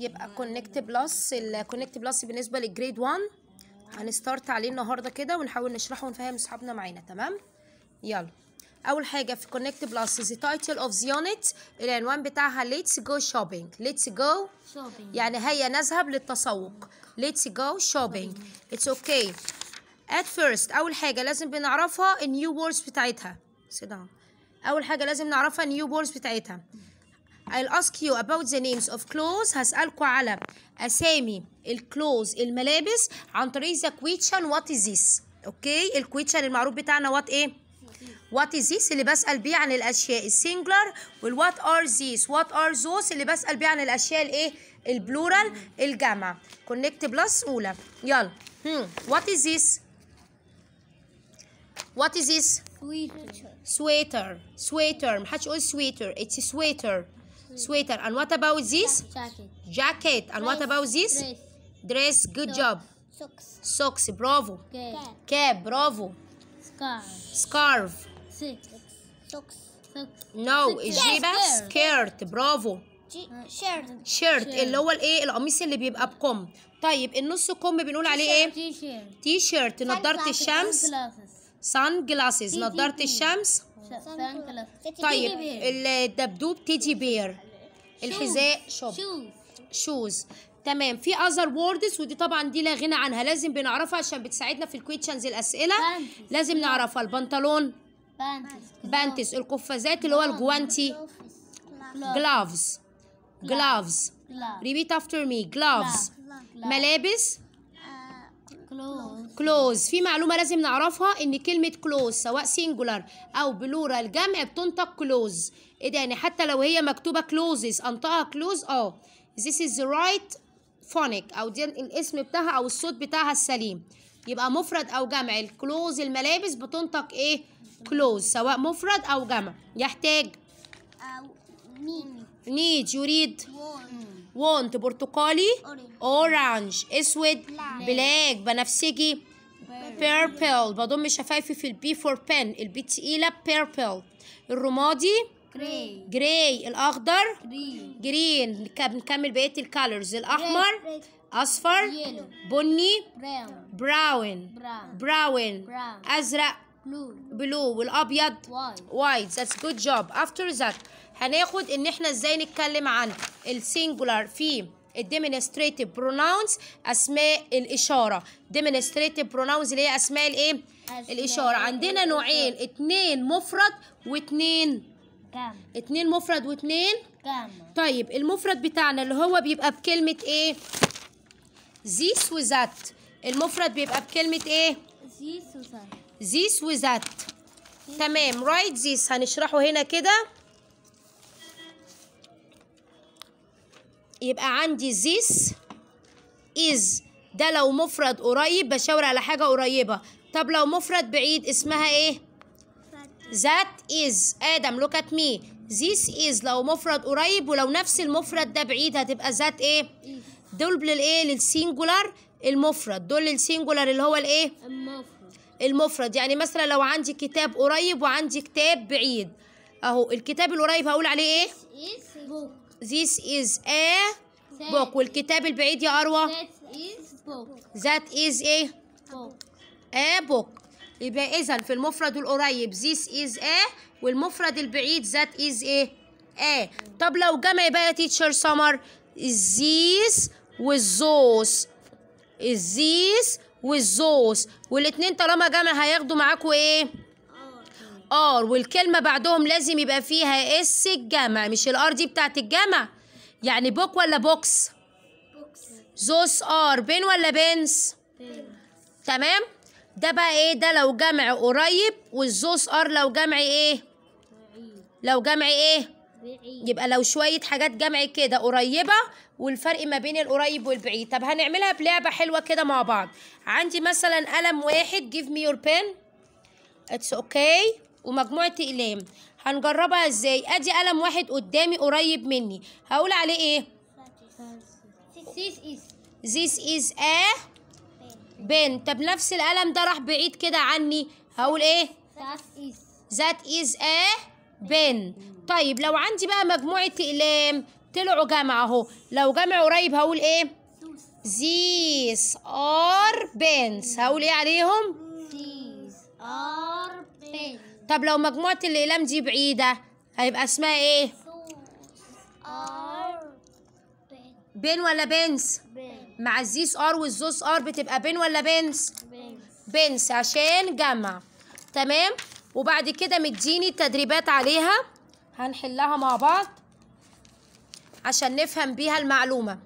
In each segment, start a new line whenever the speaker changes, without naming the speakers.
يبقى كونكت بلس الكونكت بلس بالنسبه للجريد 1 هنستارت عليه النهارده كده ونحاول نشرحه ونفهم اصحابنا معانا تمام يلا اول حاجه في كونكت بلس ذا تايتل اوف ذا يونت العنوان بتاعها ليتس جو شوبينج ليتس جو يعني هيا نذهب للتسوق ليتس جو شوبينج اتس اوكي ات فيرست اول حاجه لازم بنعرفها النيو وورز بتاعتها سيدا اول حاجه لازم نعرفها النيو وورز بتاعتها I'll ask you about the names of clothes هسألكوا على أسامي الكلوز الملابس عن طريق the question what is this Okay, ال question المعروف بتاعنا what إيه eh? what is this اللي بسأل بيه عن الأشياء السنجلر وال what are these what are those اللي بسأل بيه عن الأشياء الإيه البلورال الجمع connect plus أولى يلا هم hmm. what is this what is this sweater sweater sweater محدش يقول sweater it's a sweater sweater and what about this jacket jacket and dress. what about this dress, dress. good Sock. job socks socks bravo cap, cap bravo scarf scarf socks socks no الجيبه skirt برافو شيرت شيرت اللي هو الايه القميص اللي بيبقى بكم طيب النص كم بنقول عليه ايه تي شيرت نضاره الشمس سان جلاسز نضاره الشمس طيب الدبدوب تيدي بير الحذاء شوب شوز تمام في اذر ووردز ودي طبعا دي لا غنى عنها لازم بنعرفها عشان بتساعدنا في الكويتشنز الاسئله لازم نعرفها البنطلون بانتس بانتس القفازات اللي هو الجوانتي جلافز جلافز ريبيت افتر مي جلافز ملابس كلوز في معلومة لازم نعرفها إن كلمة كلوز سواء سينجولار أو بلورال جمع بتنطق كلوز ايه ده يعني حتى لو هي مكتوبه كلوزز انطقها كلوز اه this is the right phonic او دي الاسم بتاعها او الصوت بتاعها السليم يبقى مفرد او جمع الكلوز الملابس بتنطق ايه كلوز سواء مفرد او جمع يحتاج نيد يريد وونت برتقالي اورانج اسود بلاك بنفسجي بيربل بضم شفايفي في البي فور بن البي تقيله بيربل الرمادي جراي جري الاخضر جرين بنكمل نكمل بقيه الكالرز الاحمر اصفر بني براون براون براون ازرق بلو والابيض وايت ذاتس جود جوب افتر ذات هناخد ان احنا ازاي نتكلم عن السنجولار في الديمنستريتيف بروناونز اسماء الاشاره ديمنستريتيف بروناونز اللي هي اسماء الايه الاشاره عندنا نوعين اثنين مفرد واثنين جمع اتنين مفرد واتنين جمع طيب المفرد بتاعنا اللي هو بيبقى بكلمة ايه؟ زيس وذات المفرد بيبقى بكلمة ايه؟ زيس وذات زيس وذات تمام رايت زيس هنشرحه هنا كده يبقى عندي زيس إز ده لو مفرد قريب بشاور على حاجة قريبة طب لو مفرد بعيد اسمها ايه؟ That is آدم look at me This is لو مفرد قريب ولو نفس المفرد ده بعيد هتبقى ذات إيه؟ دول للإيه؟ للسينجولار المفرد دول للسينجولار اللي هو الإيه؟ المفرد المفرد يعني مثلا لو عندي كتاب قريب وعندي كتاب بعيد أهو الكتاب القريب هقول عليه إيه؟ This is book This a book والكتاب البعيد يا أروى That is book That is إيه؟ book a book يبقى إذا في المفرد القريب this is a والمفرد البعيد that is a a طب لو جمع بقى يا تيتشر سمر these والزوس these والزوس والاتنين طالما جمع هياخدوا معاكوا إيه؟ ار والكلمة بعدهم لازم يبقى فيها اس الجمع مش الار دي بتاعت الجمع يعني بوك ولا بوكس؟ بوكس زوس ار بين ولا بنس؟ بين تمام؟ ده بقى ايه ده لو جمع قريب والزوس ار لو جمع ايه لو جمع ايه يبقى لو شويه حاجات جمع كده قريبه والفرق ما بين القريب والبعيد طب هنعملها بلعبه حلوه كده مع بعض عندي مثلا قلم واحد جيف مي يور pen اتس اوكي ومجموعه اقلام هنجربها ازاي ادي قلم واحد قدامي قريب مني هقول عليه ايه this is this is a بين طب نفس القلم ده راح بعيد كده عني هقول ايه ذات از ايه بين طيب لو عندي بقى مجموعه اقلام طلعوا جمع اهو لو جمع قريب هقول ايه زيس ار بينس هقول ايه عليهم زيس ار بينس طب لو مجموعه الاقلام دي بعيده هيبقى اسمها ايه بين ولا بينس بين مع الزيس ار والزوس ار بتبقى بين ولا بنس بنس بنس عشان جمع تمام وبعد كده مديني التدريبات عليها هنحلها مع بعض عشان نفهم بيها المعلومة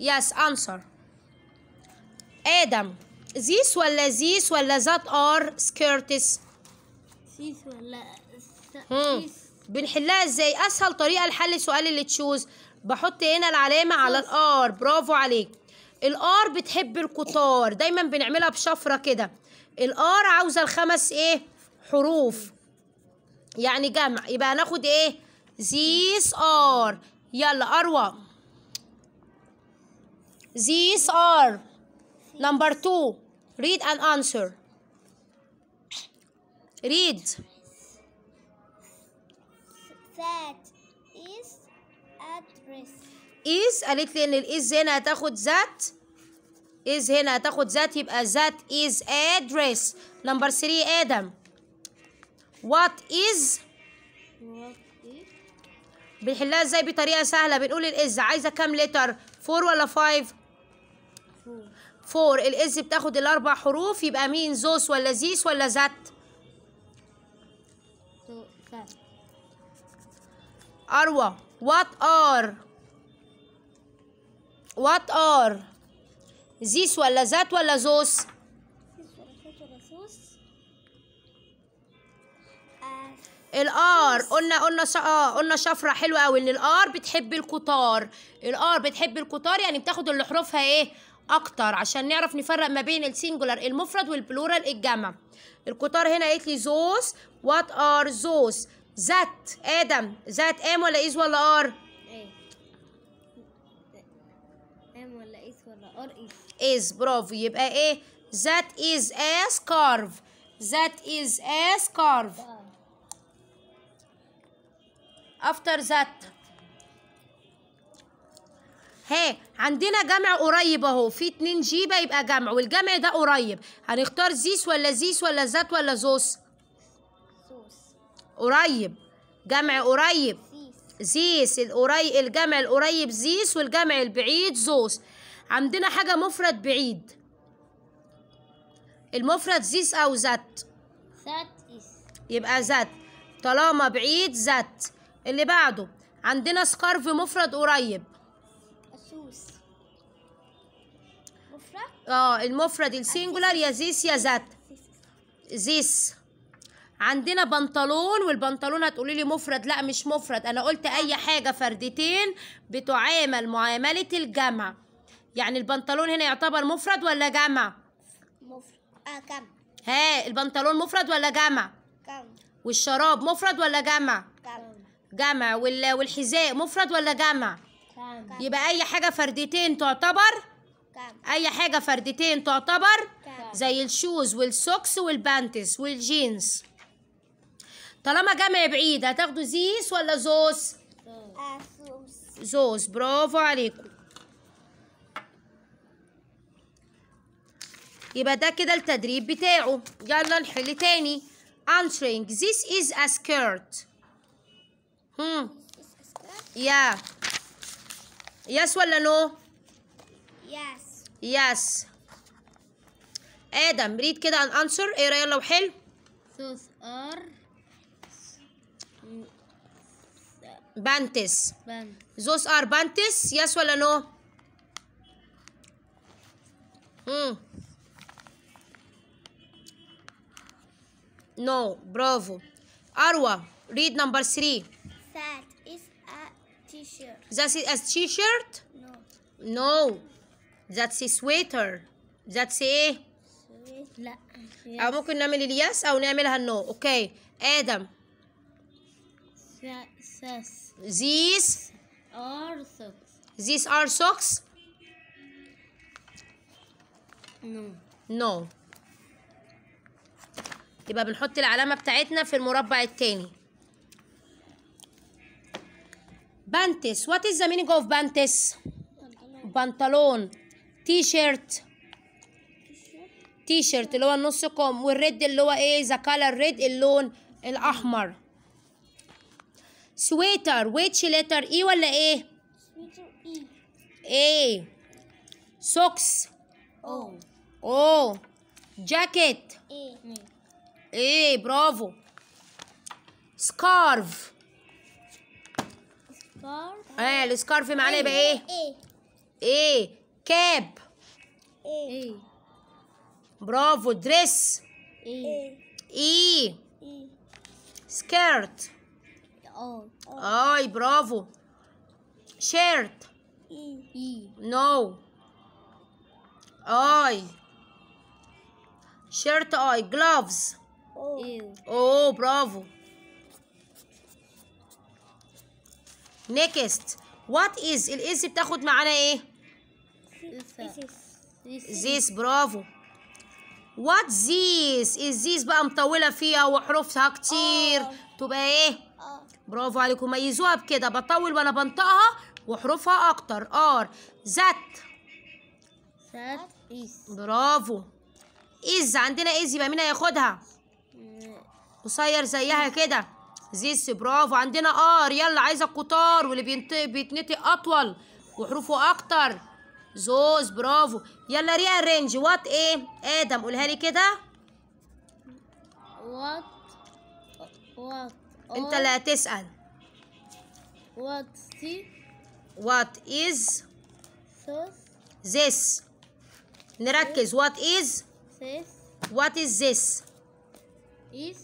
يس انسر آدم زيس ولا زيس ولا ذات ار سكيرتس زيس ولا زيس بنحلها ازاي اسهل طريقة لحل سؤال اللي تشوز بحط هنا العلامة على الار برافو عليك الار بتحب القطار دايما بنعملها بشفرة كده الار عاوزة الخمس ايه حروف يعني جمع يبقى هناخد ايه زيس ار يلا اروى زيس ار نمبر تو read and answer read فات إيز قالت لي ان الإيز هنا هتاخد ذات إيز هنا هتاخد ذات يبقى ذات إيز أدرس نمبر 3 ادم وات إيز بنحلها ازاي بطريقه سهله بنقول الاز عايزه كام لتر 4 ولا 5 4 الاز بتاخد الاربع حروف يبقى مين زوس ولا زيس ولا ذات اروى وات ار وات ار زيس ولا ذات ولا زوس الار قلنا قلنا ش... اه قلنا شفره حلوه قوي ان الار بتحب القطار الار بتحب القطار يعني بتاخد اللي حروفها ايه اكتر عشان نعرف نفرق ما بين السنجولار المفرد والبلورال الجمع القطار هنا قالت لي زوس وات ار زوس ذات ادم ذات ام ولا از ولا ار is از برافو يبقى ايه that is a scarf that is a scarf after that ها عندنا جمع قريب اهو في اتنين جيبه يبقى جمع والجمع ده قريب هنختار زيس ولا زيس ولا ذات ولا زوس قريب جمع قريب زيس القريب الجمع القريب زيس والجمع البعيد زوس عندنا حاجة مفرد بعيد المفرد زيس أو ذات ذات يبقى ذات طالما بعيد ذات اللي بعده عندنا سكارف مفرد قريب أسوس مفرد؟ اه المفرد السينجولار يا زيس يا ذات زيس عندنا بنطلون والبنطلون هتقولي لي مفرد لا مش مفرد انا قلت اي حاجه فردتين بتعامل معامله الجمع يعني البنطلون هنا يعتبر مفرد ولا جمع مفرد اه جمع ها البنطلون مفرد ولا جمع جمع والشراب مفرد ولا جمع جمع جمع والحذاء مفرد ولا جمع جمع يبقى اي حاجه فردتين تعتبر جمع اي حاجه فردتين تعتبر جمع زي الشوز والسوكس والبانتس والجينز طالما جمع بعيد هتاخدوا زيس ولا آه، زوس زوس برافو عليكم يبقى ده كده التدريب بتاعه يلا نحل تاني answering this is a skirt هم hmm. يا yes ولا no yes yes ادم ريد كده عن انسر اقرا يلا وحل those ار بانتس زوس ار بانتس yes ولا no هم hmm. No, bravo. Arwa, read number three. That is a t-shirt. That is a t-shirt? No. No. That's a sweater. That's a I أو ممكن نعمل الياس أو نعملها النو أوكي Okay, Adam. These are socks These are socks No No يبقى بنحط العلامة بتاعتنا في المربع التاني بانتس وات از ذا مينينج اوف بانتس بنطلون تي شيرت تي شيرت اللي هو النص كم والريد اللي هو ايه ذا كلر ريد اللون الاحمر سويتر ويتش ليتر اي ولا ايه ايه سوكس او او جاكيت ايه ايه برافو سكارف سكارف اه السكارف معناه يبقى إيه؟, ايه ايه كاب إيه. ايه برافو دريس ايه ايه, إيه. سكيرت آه،, اه اي برافو شيرت ايه نو اي شيرت اي جلوفز Oh. Eu. Oh, bravo. Next. What is الاس بتاخد معانا ايه؟ this برافو. What this is this بقى مطولة فيها وحروفها كتير oh. تبقى ايه؟ oh. برافو عليكم ميزوها بكده بطول وانا بنطقها وحروفها اكتر ار ذات ذات برافو إز عندنا إز يبقى مين هياخدها؟ قصير زيها كده زيس برافو عندنا ار يلا عايزه قطار واللي بيتنطق اطول وحروفه اكتر زوز برافو يلا ري رينج وات ايه ادم قولها لي كده وات وات انت اللي هتسال وات سي وات از زيس نركز وات از زيس وات از ذس إيز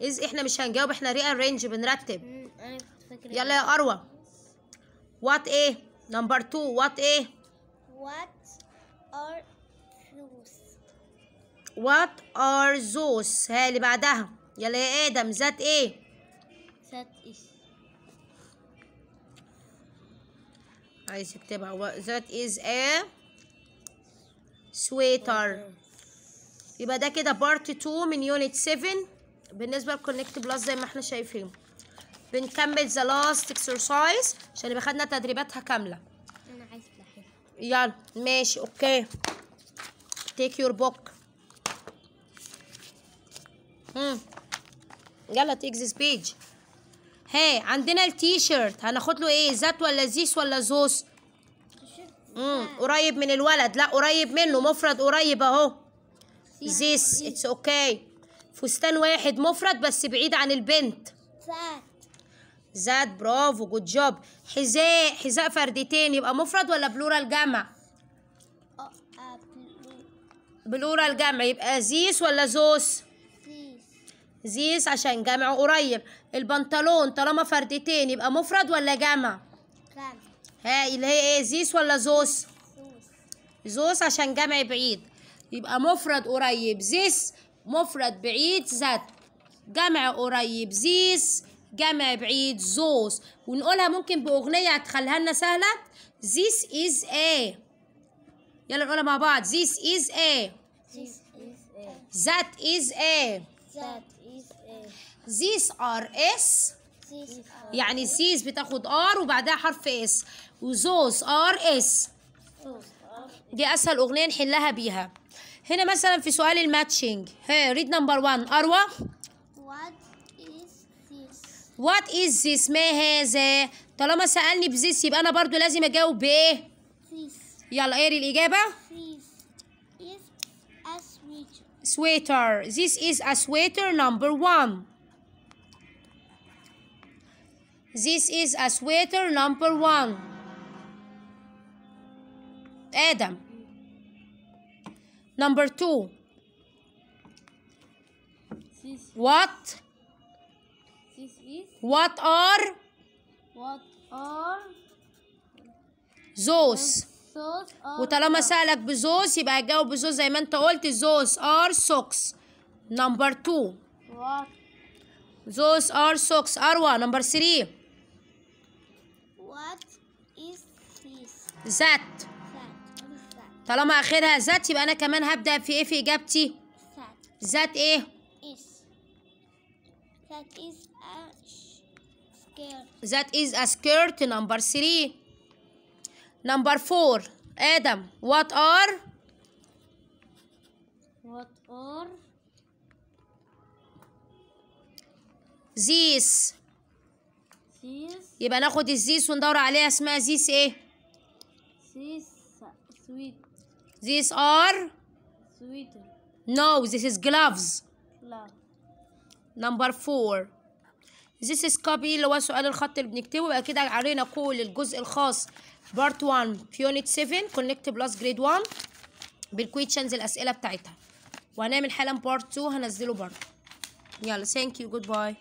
إيز إحنا مش هنجاوب إحنا ريارينج بنرتب أنا كنت فاكرة يلا يا إيه. أروى وات إيه نمبر 2 وات إيه وات آر ثوز وات آر زوس ها اللي بعدها يلا يا آدم ذات إيه ذات إيه عايز اكتبها ذات از ا سويتر يبقى ده كده بارت 2 من يونت 7 بالنسبه للكونكت بلس زي ما احنا شايفين بنكمل ذا لاست اكسرسايز عشان يبقى خدنا تدريباتها كامله انا عايز احل يلا ماشي اوكي تيك يور بوك امم يلا تيك ذيس بيج هي عندنا التي شيرت هناخد له ايه ذات ولا ذيس ولا زوس امم قريب من الولد لا قريب منه مفرد قريب اهو زيس اتس اوكي فستان واحد مفرد بس بعيد عن البنت ذات برافو جود جوب حذاء حذاء فردتين يبقى مفرد ولا بلورال جمع بلورال جمع يبقى زيس ولا زوس زيس عشان جمع قريب البنطلون طالما فردتين يبقى مفرد ولا جمع جمع ها اللي هي ايه زيس ولا زوس زوس عشان جمع بعيد يبقى مفرد قريب زيس مفرد بعيد ذات جمع قريب زيس جمع بعيد زوس ونقولها ممكن باغنيه تخليها لنا سهله زيس از إيه يلا نقولها مع بعض زيس از إيه زيس
از إيه
زيس ار اس يعني زيس بتاخد ار وبعدها حرف اس وزوس ار اس دي اسهل اغنيه نحلها بيها هنا مثلا في سؤال الماتشنج ها ريد نمبر 1 اروى وات از ذس ما هذا طالما سالني بذس يبقى انا برضو لازم اجاوب بايه يلا اقري الاجابه ذس از ا سويتر سويتر ذس از ا سويتر نمبر 1 This is a sweater number one. Adam. Number two. This what? This is. What are? What are? Those. Those وطالما سألك بزوز يبقى هيجاوب بزوز زي ما انت قلت those are socks. Number two. What? Those are socks. أروى. Number three. What is this? That. طالما اخرها ذات يبقى انا كمان هبدا في ايه في اجابتي ذات ايه ذات از ا سكيرت نمبر 3 نمبر 4 ادم وات ار وات ار زيس يبقى ناخد الزيس وندور عليها اسمها زيس ايه زيس سويت These are sweater. No, this is gloves. Glove. Number four. This is copy اللي هو سؤال الخط اللي بنكتبه يبقى كده علينا كل الجزء الخاص بارت 1 في يونت 7 كونكت بلس جريد 1 بالكويتشنز الاسئله بتاعتها وهنعمل حالا بارت 2 هنزله برضه يلا ثانك يو جود باي